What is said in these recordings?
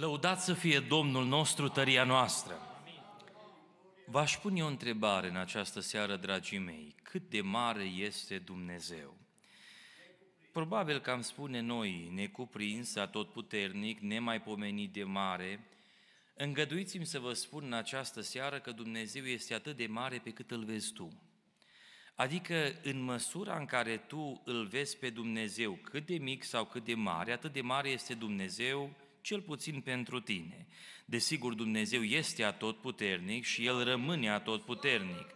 Lăudați să fie Domnul nostru, tăria noastră! V-aș pune o întrebare în această seară, dragii mei. Cât de mare este Dumnezeu? Probabil că am spune noi, necuprins, atotputernic, nemaipomenit de mare, îngăduiți-mi să vă spun în această seară că Dumnezeu este atât de mare pe cât îl vezi tu. Adică în măsura în care tu îl vezi pe Dumnezeu cât de mic sau cât de mare, atât de mare este Dumnezeu cel puțin pentru tine. Desigur, Dumnezeu este atotputernic și El rămâne atotputernic.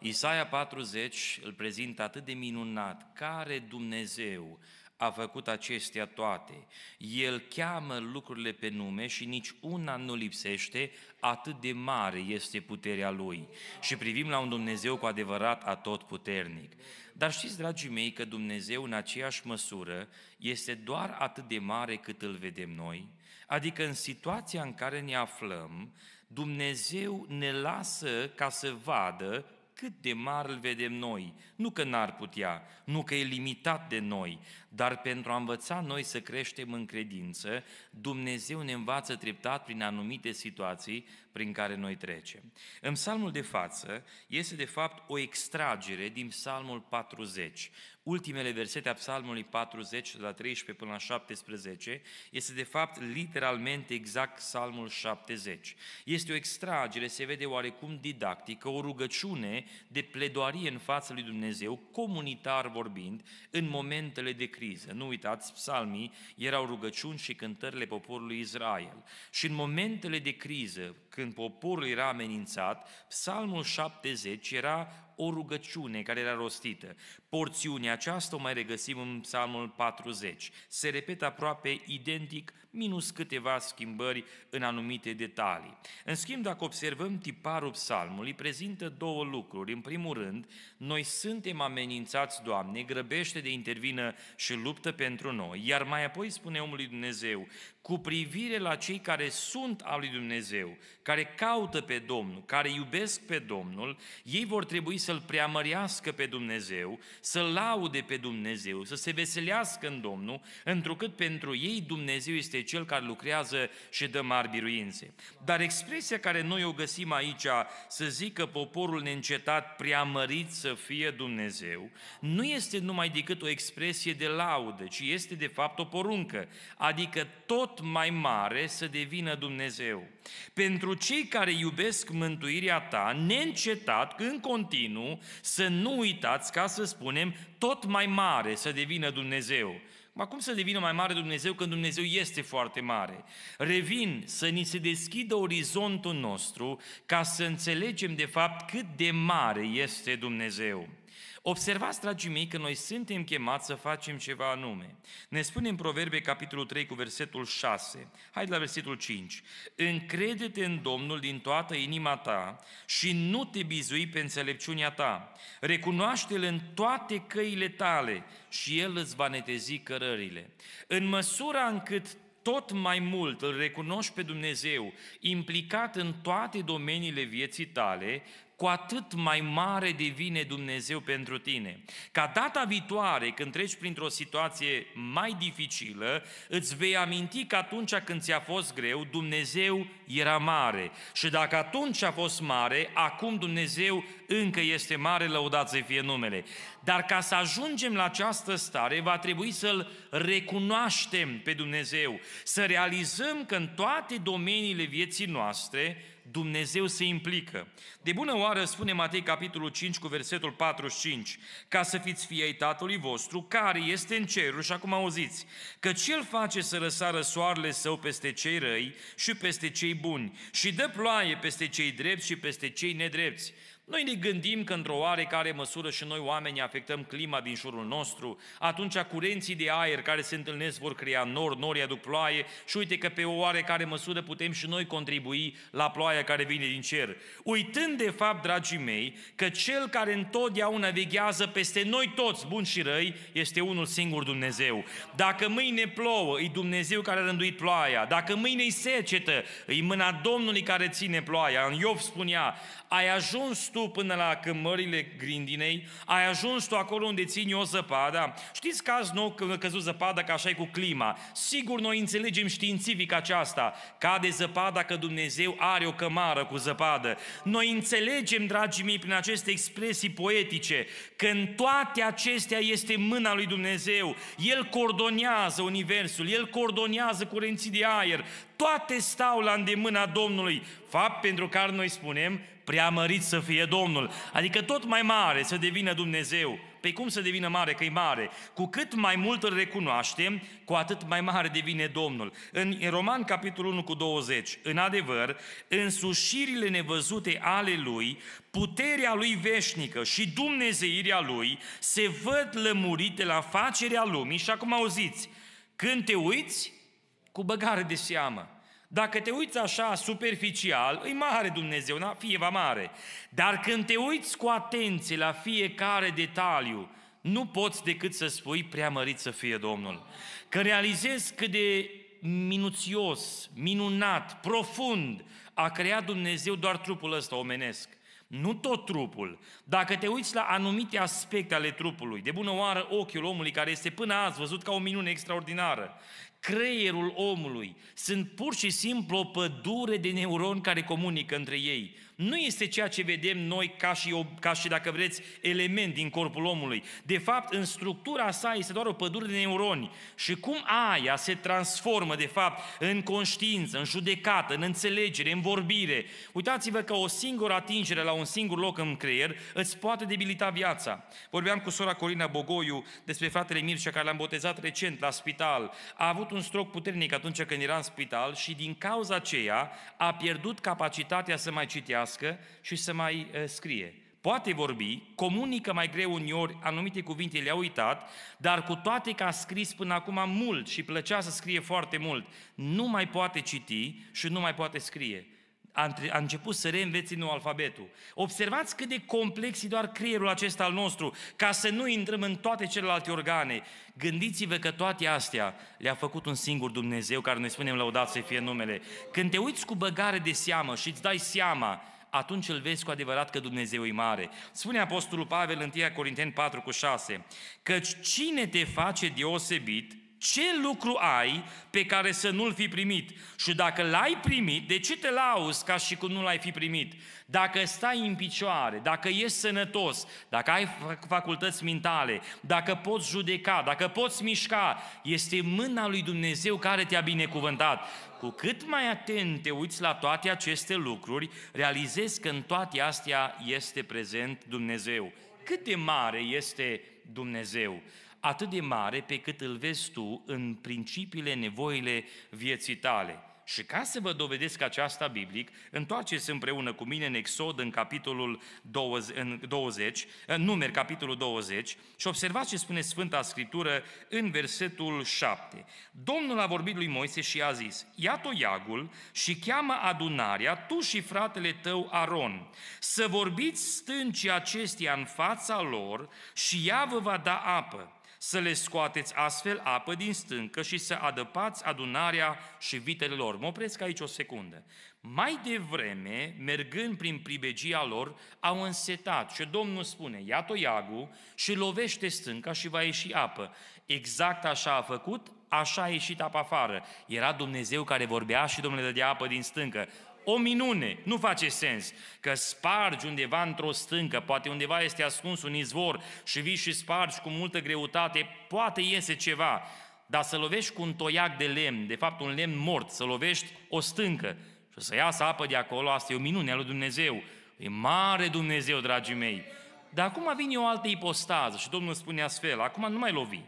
Isaia 40 îl prezintă atât de minunat, care Dumnezeu a făcut acestea toate. El cheamă lucrurile pe nume și nici una nu lipsește, atât de mare este puterea Lui. Și privim la un Dumnezeu cu adevărat atotputernic. Dar știți, dragii mei, că Dumnezeu în aceeași măsură este doar atât de mare cât îl vedem noi, Adică în situația în care ne aflăm, Dumnezeu ne lasă ca să vadă cât de mare îl vedem noi. Nu că n-ar putea, nu că e limitat de noi, dar pentru a învăța noi să creștem în credință, Dumnezeu ne învață treptat prin anumite situații prin care noi trecem. În psalmul de față este de fapt o extragere din psalmul 40 ultimele versete a Psalmului 40, de la 13 până la 17, este de fapt literalmente exact Psalmul 70. Este o extragere, se vede oarecum didactică, o rugăciune de pledoarie în fața lui Dumnezeu, comunitar vorbind, în momentele de criză. Nu uitați, psalmii erau rugăciuni și cântările poporului Israel. Și în momentele de criză, când poporul era amenințat, Psalmul 70 era o rugăciune care era rostită. Porțiunea aceasta o mai regăsim în Psalmul 40. Se repetă aproape identic minus câteva schimbări în anumite detalii. În schimb, dacă observăm tiparul psalmului, prezintă două lucruri. În primul rând, noi suntem amenințați, Doamne, grăbește de intervină și luptă pentru noi. Iar mai apoi spune omului Dumnezeu, cu privire la cei care sunt al lui Dumnezeu, care caută pe Domnul, care iubesc pe Domnul, ei vor trebui să-L preamărească pe Dumnezeu, să l laude pe Dumnezeu, să se veselească în Domnul, întrucât pentru ei Dumnezeu este este cel care lucrează și dă mari biruințe. Dar expresia care noi o găsim aici, să zică poporul neîncetat prea mărit să fie Dumnezeu, nu este numai decât o expresie de laudă, ci este de fapt o poruncă, adică tot mai mare să devină Dumnezeu. Pentru cei care iubesc mântuirea ta, neîncetat, în continuu, să nu uitați, ca să spunem, tot mai mare să devină Dumnezeu. Ma cum să devină mai mare Dumnezeu când Dumnezeu este foarte mare? Revin să ni se deschidă orizontul nostru ca să înțelegem de fapt cât de mare este Dumnezeu. Observați, dragii mei, că noi suntem chemați să facem ceva anume. Ne spune în Proverbe, capitolul 3, cu versetul 6. Hai la versetul 5. Încrede-te în Domnul din toată inima ta și nu te bizui pe înțelepciunea ta. Recunoaște-L în toate căile tale și El îți va netezi cărările. În măsura încât tot mai mult îl recunoști pe Dumnezeu implicat în toate domeniile vieții tale, cu atât mai mare devine Dumnezeu pentru tine. Ca data viitoare, când treci printr-o situație mai dificilă, îți vei aminti că atunci când ți-a fost greu, Dumnezeu era mare. Și dacă atunci a fost mare, acum Dumnezeu încă este mare, lăudat să fie numele. Dar ca să ajungem la această stare, va trebui să-L recunoaștem pe Dumnezeu, să realizăm că în toate domeniile vieții noastre, Dumnezeu se implică. De bună oară spune Matei capitolul 5 cu versetul 45, ca să fiți fii ai Tatălui vostru care este în ceruri, și acum auziți, că cel face să răsară soarele său peste cei răi și peste cei buni și dă ploaie peste cei drepți și peste cei nedrepți. Noi ne gândim că într-o oarecare măsură și noi oamenii afectăm clima din jurul nostru, atunci curenții de aer care se întâlnesc vor crea nori, nori aduc ploaie și uite că pe o oarecare măsură putem și noi contribui la ploaia care vine din cer. Uitând de fapt, dragii mei, că Cel care întotdeauna veghează peste noi toți, buni și răi, este unul singur Dumnezeu. Dacă mâine plouă, e Dumnezeu care a rânduit ploaia. Dacă mâine e secetă, e mâna Domnului care ține ploaia. În Iov spunea, ai ajuns tu tu până la cămările grindinei, ai ajuns tu acolo unde ține o zăpada. Știți că azi nou căzut zăpada, că așa e cu clima. Sigur, noi înțelegem științific aceasta. Cade zăpada că Dumnezeu are o cămară cu zăpadă. Noi înțelegem, dragii mei, prin aceste expresii poetice, că în toate acestea este mâna lui Dumnezeu. El coordonează universul, El coordonează curenții de aer, toate stau la îndemâna Domnului, fapt pentru care noi spunem, preamărit să fie Domnul. Adică tot mai mare să devină Dumnezeu. Pe păi cum să devină mare? Că e mare. Cu cât mai mult îl recunoaștem, cu atât mai mare devine Domnul. În Roman, capitolul 1 cu 20, în adevăr, însușirile nevăzute ale lui, puterea lui veșnică și dumnezeirea lui se văd lămurite la facerea lumii și acum auziți, când te uiți, cu băgare de seamă. Dacă te uiți așa superficial, îi mare Dumnezeu, na? fie va mare. Dar când te uiți cu atenție la fiecare detaliu, nu poți decât să spui prea mărit să fie Domnul. Că realizezi cât de minuțios, minunat, profund a creat Dumnezeu doar trupul ăsta omenesc. Nu tot trupul. Dacă te uiți la anumite aspecte ale trupului, de bună oară ochiul omului care este până azi văzut ca o minune extraordinară, creierul omului, sunt pur și simplu o pădure de neuroni care comunică între ei nu este ceea ce vedem noi ca și, ca și, dacă vreți, element din corpul omului. De fapt, în structura sa este doar o pădure de neuroni și cum aia se transformă, de fapt, în conștiință, în judecată, în înțelegere, în vorbire. Uitați-vă că o singură atingere la un singur loc în creier îți poate debilita viața. Vorbeam cu sora Corina Bogoiu despre fratele Mircea, care l-am botezat recent la spital. A avut un stroc puternic atunci când era în spital și din cauza aceea a pierdut capacitatea să mai citească vorbească și să mai uh, scrie. Poate vorbi, comunică mai greu uneori anumite cuvinte, le-a uitat, dar cu toate că a scris până acum mult și plăcea să scrie foarte mult, nu mai poate citi și nu mai poate scrie a început să reînveți nou alfabetul. Observați cât de complex e doar creierul acesta al nostru, ca să nu intrăm în toate celelalte organe. Gândiți-vă că toate astea le-a făcut un singur Dumnezeu, care ne spunem lăudat să fie numele. Când te uiți cu băgare de seamă și îți dai seama atunci îl vezi cu adevărat că Dumnezeu e mare. Spune Apostolul Pavel în 1 Corinteni 4 cu 6, căci cine te face deosebit ce lucru ai pe care să nu-l fi primit? Și dacă l-ai primit, de ce te lauzi ca și cum nu l-ai fi primit? Dacă stai în picioare, dacă ești sănătos, dacă ai facultăți mentale, dacă poți judeca, dacă poți mișca, este mâna lui Dumnezeu care te-a binecuvântat. Cu cât mai atent te uiți la toate aceste lucruri, realizezi că în toate astea este prezent Dumnezeu. Cât de mare este Dumnezeu? atât de mare pe cât îl vezi tu în principiile, nevoile vieții tale. Și ca să vă dovedesc aceasta biblic, întoarceți împreună cu mine în Exod, în capitolul 20, în, 20, în numeri, capitolul 20, și observați ce spune Sfânta Scriptură în versetul 7. Domnul a vorbit lui Moise și a zis, ia toiagul și cheamă adunarea, tu și fratele tău Aron, să vorbiți stâncii acestea în fața lor și ea vă va da apă să le scoateți astfel apă din stâncă și să adăpați adunarea și vitele lor. Mă opresc aici o secundă. Mai devreme, mergând prin pribegia lor, au însetat și Domnul spune, ia toiagul și lovește stânca și va ieși apă. Exact așa a făcut, așa a ieșit apa afară. Era Dumnezeu care vorbea și Domnul dădea apă din stâncă o minune, nu face sens că spargi undeva într-o stâncă, poate undeva este ascuns un izvor și vii și spargi cu multă greutate, poate iese ceva, dar să lovești cu un toiac de lemn, de fapt un lemn mort, să lovești o stâncă și să iasă apă de acolo, asta e o minune a lui Dumnezeu. E mare Dumnezeu, dragii mei. Dar acum vine o altă ipostază și Domnul spune astfel, acum nu mai lovi.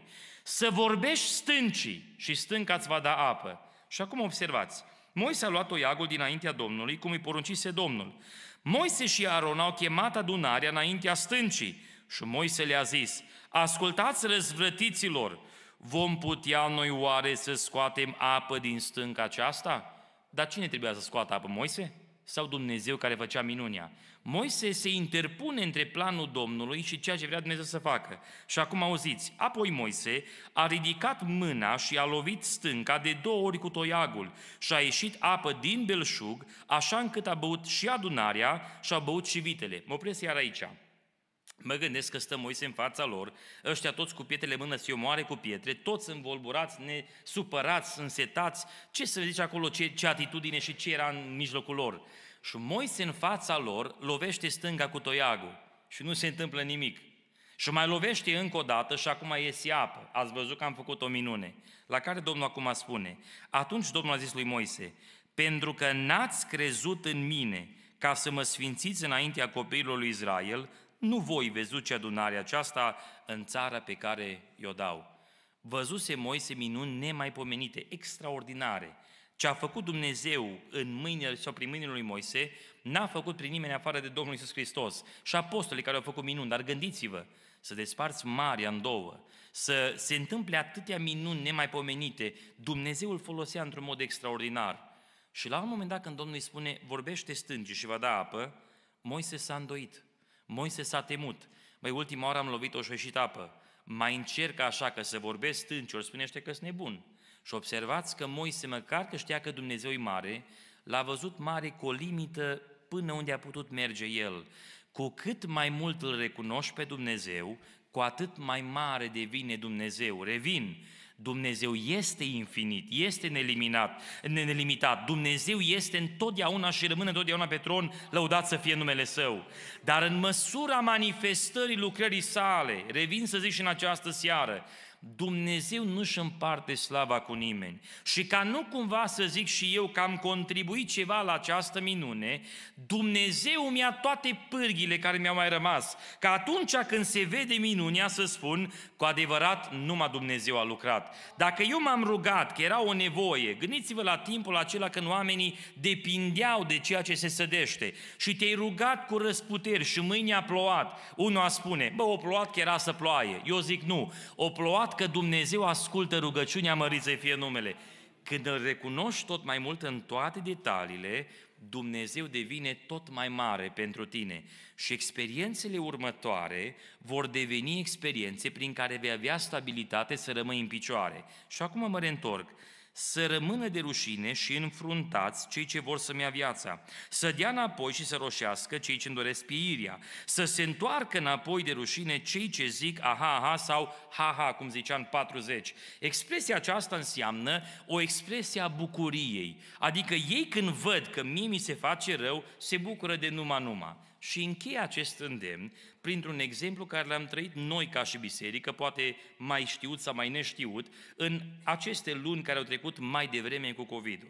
Să vorbești stâncii și stânca îți va da apă. Și acum observați, Moise a luat toiagul dinaintea Domnului, cum îi poruncise Domnul. Moise și Aron au chemat adunarea înaintea stâncii și Moise le-a zis, Ascultați răzvrătiților, vom putea noi oare să scoatem apă din stânca aceasta? Dar cine trebuia să scoată apă, Moise? sau Dumnezeu care făcea minunea? Moise se interpune între planul Domnului și ceea ce vrea Dumnezeu să facă. Și acum auziți, apoi Moise a ridicat mâna și a lovit stânca de două ori cu toiagul și a ieșit apă din belșug, așa încât a băut și adunarea și a băut și vitele. Mă opresc iar aici. Mă gândesc că stă Moise în fața lor, ăștia toți cu pietrele mână și omoare cu pietre, toți învolburați, nesupărați, însetați. Ce să zice acolo, ce, ce atitudine și ce era în mijlocul lor? Și Moise în fața lor lovește stânga cu toiagul și nu se întâmplă nimic. Și mai lovește încă o dată și acum iese apă. Ați văzut că am făcut o minune. La care Domnul acum spune, atunci Domnul a zis lui Moise, pentru că n-ați crezut în mine ca să mă sfințiți înaintea copiilor lui Israel, nu voi vezuți adunarea aceasta în țara pe care i-o dau. Văzuse Moise minuni nemaipomenite, extraordinare. Ce a făcut Dumnezeu în mâinile sau prin mâinile lui Moise, n-a făcut prin nimeni afară de Domnul Isus Hristos și apostolii care au făcut minuni. Dar gândiți-vă, să desparți marea în două, să se întâmple atâtea minuni nemaipomenite, Dumnezeu îl folosea într-un mod extraordinar. Și la un moment dat când Domnul îi spune, vorbește stângi și va da apă, Moise s-a îndoit. Moise s-a temut. Mai ultima oară am lovit o șoșită apă. Mai încerc așa că să vorbesc stâncior, spunește că sunt nebun. Și observați că Moise, măcar că știa că Dumnezeu e mare, l-a văzut mare cu o limită până unde a putut merge el. Cu cât mai mult îl recunoști pe Dumnezeu, cu atât mai mare devine Dumnezeu. Revin, Dumnezeu este infinit, este neliminat, nelimitat. Dumnezeu este întotdeauna și rămâne întotdeauna pe tron, lăudat să fie numele Său. Dar în măsura manifestării lucrării sale, revin să zic și în această seară, Dumnezeu nu își împarte slava cu nimeni. Și ca nu cumva să zic și eu că am contribuit ceva la această minune, Dumnezeu mi-a toate pârghile care mi-au mai rămas, ca atunci când se vede minunea să spun, cu adevărat, numai Dumnezeu a lucrat. Dacă eu m-am rugat că era o nevoie, gândiți-vă la timpul acela când oamenii depindeau de ceea ce se sădește și te-ai rugat cu răsputeri și mâine a plouat, unul a spune, bă, o plouat că era să ploaie. Eu zic nu, o plouat fapt că Dumnezeu ascultă rugăciunea mărit să fie numele. Când îl recunoști tot mai mult în toate detaliile, Dumnezeu devine tot mai mare pentru tine și experiențele următoare vor deveni experiențe prin care vei avea stabilitate să rămâi în picioare. Și acum mă reîntorc să rămână de rușine și înfruntați cei ce vor să-mi ia viața, să dea înapoi și să roșească cei ce-mi doresc pieirea, să se întoarcă înapoi de rușine cei ce zic aha, aha sau ha-ha, cum ziceam în 40. Expresia aceasta înseamnă o expresie a bucuriei, adică ei când văd că mie mi se face rău, se bucură de numa-numa. Și încheie acest îndemn printr-un exemplu care l-am trăit noi ca și biserică, poate mai știut sau mai neștiut, în aceste luni care au trecut mai devreme cu COVID-ul.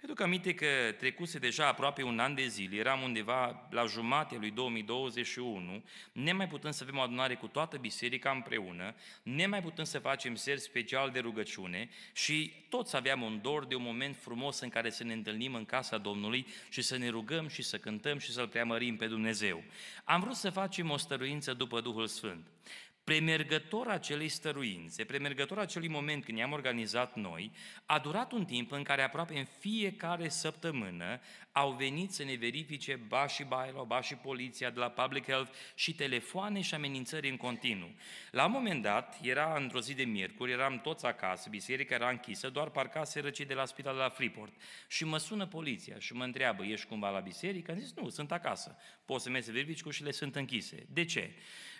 Mi-aduc aminte că trecuse deja aproape un an de zile, eram undeva la jumate lui 2021, ne mai putând să avem o adunare cu toată biserica împreună, ne mai putând să facem seri special de rugăciune și toți aveam un dor de un moment frumos în care să ne întâlnim în casa Domnului și să ne rugăm și să cântăm și să-L preamărim pe Dumnezeu. Am vrut să facem o stăruință după Duhul Sfânt premergător acelei stăruințe, premergător acelui moment când ne-am organizat noi, a durat un timp în care aproape în fiecare săptămână au venit să ne verifice ba și bailo, ba și poliția de la Public Health și telefoane și amenințări în continuu. La un moment dat, era într-o zi de miercuri, eram toți acasă, biserica era închisă, doar parcaseră cei de la spital de la Freeport. Și mă sună poliția și mă întreabă, ești cumva la biserică? Am zis, nu, sunt acasă. Poți să mergi să verifici și le sunt închise. De ce?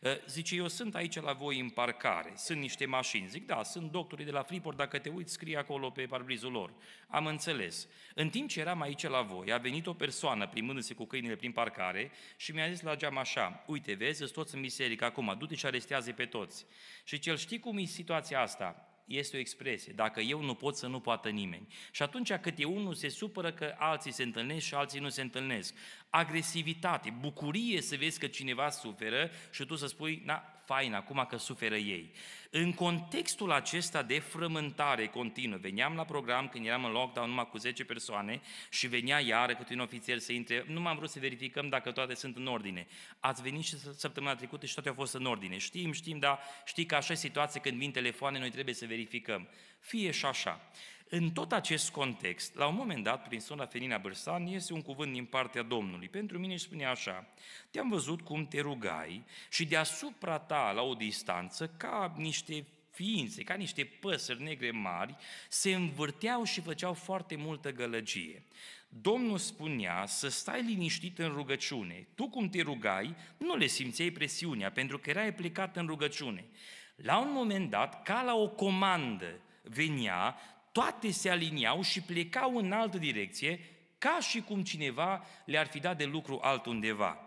Ă, zice, eu sunt aici la voi în parcare, sunt niște mașini. Zic, da, sunt doctorii de la Freeport, dacă te uiți, scrie acolo pe parbrizul lor. Am înțeles. În timp ce eram aici la voi, a venit o persoană primându-se cu câinile prin parcare și mi-a zis la geam așa, uite, vezi, sunt toți în biserică acum, du-te și arestează pe toți. Și cel știi cum e situația asta? Este o expresie, dacă eu nu pot să nu poată nimeni. Și atunci cât e unul se supără că alții se întâlnesc și alții nu se întâlnesc agresivitate, bucurie să vezi că cineva suferă și tu să spui, na, fain, acum că suferă ei. În contextul acesta de frământare continuă, veneam la program când eram în lockdown numai cu 10 persoane și venea iară câte un ofițer să intre, nu m-am vrut să verificăm dacă toate sunt în ordine. Ați venit și săptămâna trecută și toate au fost în ordine. Știm, știm, dar știi că așa e situație când vin telefoane, noi trebuie să verificăm. Fie și așa. În tot acest context, la un moment dat, prin sora Felina Bărsan, iese un cuvânt din partea Domnului. Pentru mine spune așa, te-am văzut cum te rugai și deasupra ta, la o distanță, ca niște ființe, ca niște păsări negre mari, se învârteau și făceau foarte multă gălăgie. Domnul spunea să stai liniștit în rugăciune. Tu cum te rugai, nu le simțeai presiunea, pentru că erai plecat în rugăciune. La un moment dat, ca la o comandă, venia.” toate se aliniau și plecau în altă direcție, ca și cum cineva le-ar fi dat de lucru altundeva.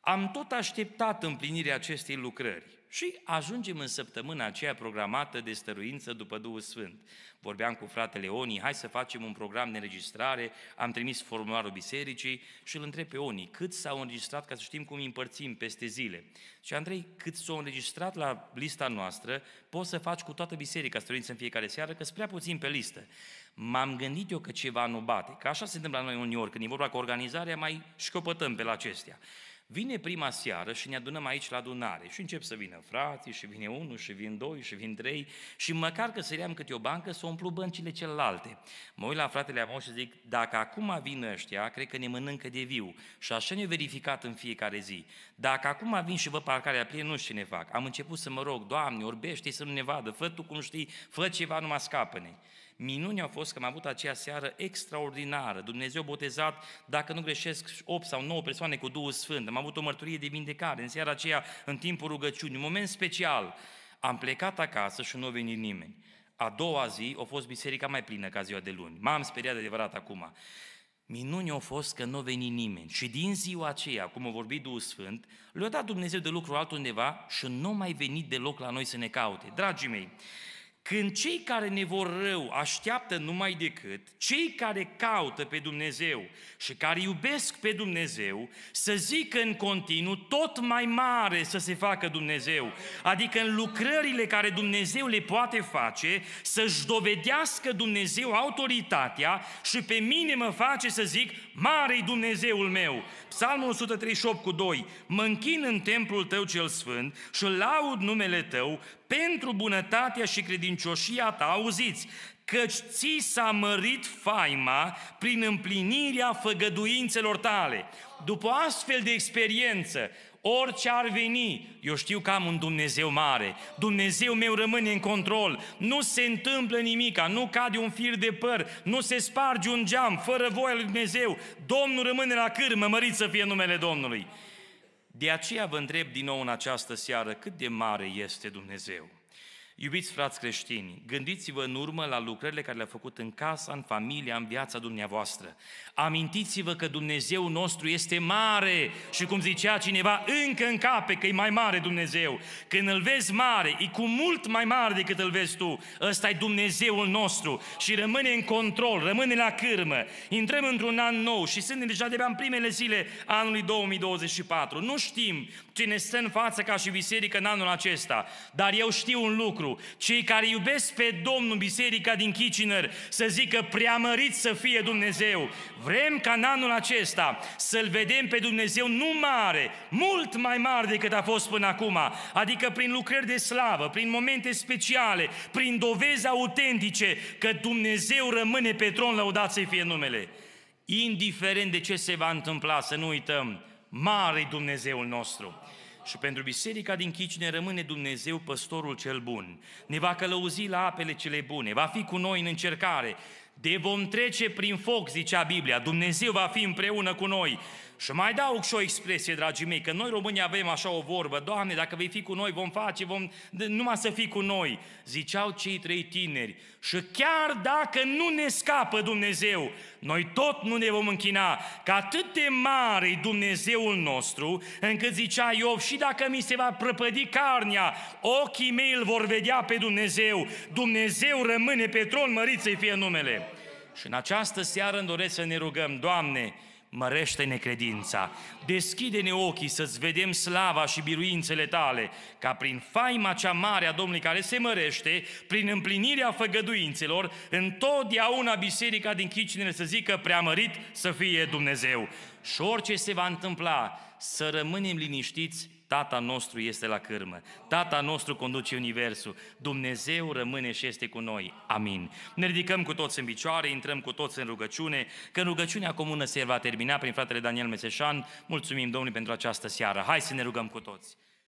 Am tot așteptat împlinirea acestei lucrări. Și ajungem în săptămâna aceea programată de stăruință după Duhul Sfânt. Vorbeam cu fratele Oni, hai să facem un program de înregistrare, am trimis formularul bisericii și îl întreb pe Oni, cât s-au înregistrat ca să știm cum îi împărțim peste zile. Și Andrei, cât s-au înregistrat la lista noastră, poți să faci cu toată biserica stăruință în fiecare seară, că sunt prea puțin pe listă. M-am gândit eu că ceva nu bate, că așa se întâmplă la noi uneori, când e vorba cu organizarea, mai școpătăm pe la acestea. Vine prima seară și ne adunăm aici la adunare și încep să vină frații și vine unul și vin doi și vin trei și măcar că să câte o bancă, să umplu băncile celelalte. Mă uit la fratele meu și zic, dacă acum vin ăștia, cred că ne mănâncă de viu. Și așa ne verificat în fiecare zi. Dacă acum vin și vă parcarea plină, nu știu ce ne fac. Am început să mă rog, Doamne, orbește să nu ne vadă, fă tu cum știi, fă ceva, numai scapă-ne. Minunea a fost că am avut acea seară extraordinară. Dumnezeu botezat, dacă nu greșesc, 8 sau 9 persoane cu Duhul Sfânt. Am avut o mărturie de vindecare în seara aceea, în timpul rugăciunii, un moment special. Am plecat acasă și nu a venit nimeni. A doua zi a fost biserica mai plină ca ziua de luni. M-am speriat de adevărat acum. Minunea a fost că nu a venit nimeni. Și din ziua aceea, cum a vorbit Duhul sfânt, le-a dat Dumnezeu de lucru altundeva și nu mai venit deloc la noi să ne caute. Dragii mei, când cei care ne vor rău așteaptă numai decât cei care caută pe Dumnezeu și care iubesc pe Dumnezeu să zică în continuu tot mai mare să se facă Dumnezeu, adică în lucrările care Dumnezeu le poate face, să-și dovedească Dumnezeu autoritatea și pe mine mă face să zic, mare Dumnezeul meu. Psalmul 138 cu 2, mă închin în templul tău cel sfânt și laud numele tău, pentru bunătatea și credincioșia ta, auziți, căci ți s-a mărit faima prin împlinirea făgăduințelor tale. După astfel de experiență, orice ar veni, eu știu că am un Dumnezeu mare, Dumnezeu meu rămâne în control, nu se întâmplă nimica, nu cade un fir de păr, nu se sparge un geam, fără voia lui Dumnezeu, Domnul rămâne la cârmă, mărit să fie numele Domnului. De aceea vă întreb din nou în această seară cât de mare este Dumnezeu. Iubiți frați creștini, gândiți-vă în urmă la lucrările care le-a făcut în casa, în familia, în viața dumneavoastră. Amintiți-vă că Dumnezeu nostru este mare și cum zicea cineva, încă în cape că e mai mare Dumnezeu. Când îl vezi mare, e cu mult mai mare decât îl vezi tu. ăsta e Dumnezeul nostru și rămâne în control, rămâne la cârmă. Intrăm într-un an nou și suntem deja de în primele zile anului 2024. Nu știm ce ne stă în față ca și biserică în anul acesta, dar eu știu un lucru, lucru. Cei care iubesc pe Domnul Biserica din Kitchener să zică preamărit să fie Dumnezeu. Vrem ca în anul acesta să-L vedem pe Dumnezeu nu mare, mult mai mare decât a fost până acum, adică prin lucrări de slavă, prin momente speciale, prin dovezi autentice că Dumnezeu rămâne pe tron, lăudat să fie numele. Indiferent de ce se va întâmpla, să nu uităm, mare Dumnezeul nostru și pentru biserica din Chicine rămâne Dumnezeu păstorul cel bun. Ne va călăuzi la apele cele bune, va fi cu noi în încercare, de vom trece prin foc, zicea Biblia, Dumnezeu va fi împreună cu noi și mai dau și o expresie, dragii mei, că noi românii avem așa o vorbă, Doamne, dacă vei fi cu noi, vom face, vom, numai să fii cu noi, ziceau cei trei tineri. Și chiar dacă nu ne scapă Dumnezeu, noi tot nu ne vom închina, că atât de mare e Dumnezeul nostru, încât zicea Iov, și dacă mi se va prăpădi carnea, ochii mei îl vor vedea pe Dumnezeu, Dumnezeu rămâne pe tron, mărit să fie numele. Și în această seară îmi doresc să ne rugăm, Doamne, mărește necredința. Deschide-ne ochii să-ți vedem slava și biruințele tale, ca prin faima cea mare a Domnului care se mărește, prin împlinirea făgăduințelor, întotdeauna biserica din Chicinele să zică preamărit să fie Dumnezeu. Și orice se va întâmpla, să rămânem liniștiți Tata nostru este la cârmă, Tata nostru conduce Universul, Dumnezeu rămâne și este cu noi. Amin. Ne ridicăm cu toți în picioare, intrăm cu toți în rugăciune, că rugăciunea comună se va termina prin fratele Daniel Meseșan. Mulțumim Domnului pentru această seară. Hai să ne rugăm cu toți.